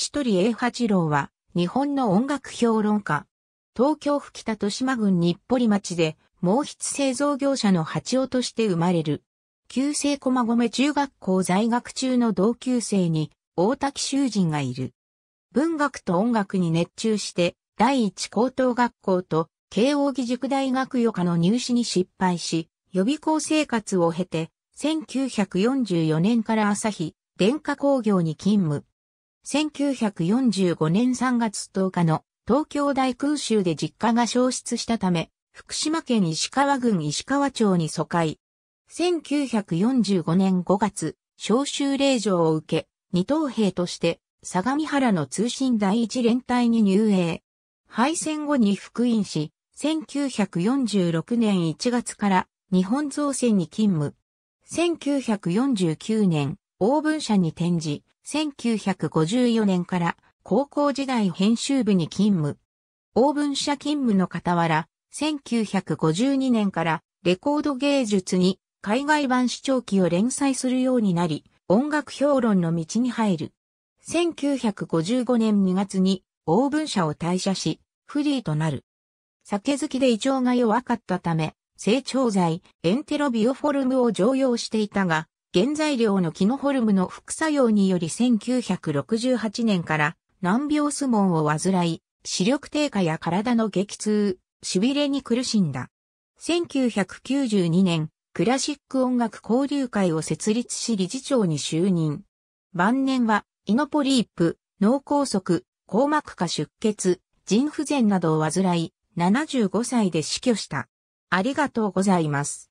シトリ A 八郎は、日本の音楽評論家。東京府北豊島郡日暮里町で、毛筆製造業者の八尾として生まれる。旧姓駒込中学校在学中の同級生に、大滝修人がいる。文学と音楽に熱中して、第一高等学校と、慶応義塾大学予科の入試に失敗し、予備校生活を経て、1944年から朝日、電化工業に勤務。1945年3月10日の東京大空襲で実家が消失したため、福島県石川郡石川町に疎開。1945年5月、召集令状を受け、二等兵として相模原の通信第一連隊に入営。敗戦後に復員し、1946年1月から日本造船に勤務。1949年、オーブン社に転じ、1954年から高校時代編集部に勤務。オーブン社勤務の傍ら、1952年からレコード芸術に海外版視聴器を連載するようになり、音楽評論の道に入る。1955年2月にオーブン社を退社し、フリーとなる。酒好きで胃腸が弱かったため、成長剤、エンテロビオフォルムを常用していたが、原材料のキノホルムの副作用により1968年から難病スモンを患い、視力低下や体の激痛、痺れに苦しんだ。1992年、クラシック音楽交流会を設立し理事長に就任。晩年は、イノポリープ、脳梗塞、硬膜下出血、腎不全などを患い、75歳で死去した。ありがとうございます。